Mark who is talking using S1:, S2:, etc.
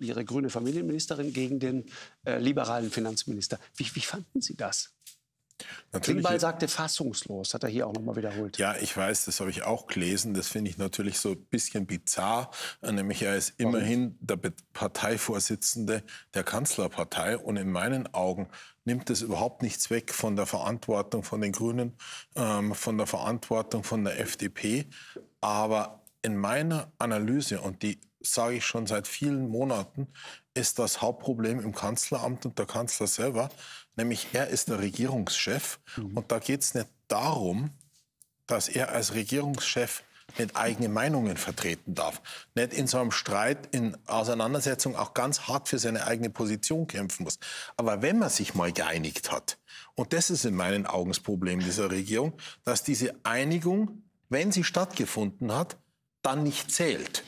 S1: Ihre grüne Familienministerin gegen den äh, liberalen Finanzminister. Wie, wie fanden Sie das?
S2: Natürlich. Klingbeil sagte fassungslos, hat er hier auch nochmal wiederholt. Ja, ich weiß, das habe ich auch gelesen. Das finde ich natürlich so ein bisschen bizarr. Äh, nämlich er ist immerhin der Parteivorsitzende der Kanzlerpartei und in meinen Augen nimmt das überhaupt nichts weg von der Verantwortung von den Grünen, ähm, von der Verantwortung von der FDP. Aber in meiner Analyse, und die sage ich schon seit vielen Monaten, ist das Hauptproblem im Kanzleramt und der Kanzler selber. Nämlich er ist der Regierungschef. Mhm. Und da geht es nicht darum, dass er als Regierungschef nicht eigene Meinungen vertreten darf, nicht in so einem Streit, in Auseinandersetzung auch ganz hart für seine eigene Position kämpfen muss. Aber wenn man sich mal geeinigt hat, und das ist in meinen Augen das Problem dieser Regierung, dass diese Einigung, wenn sie stattgefunden hat, dann nicht zählt.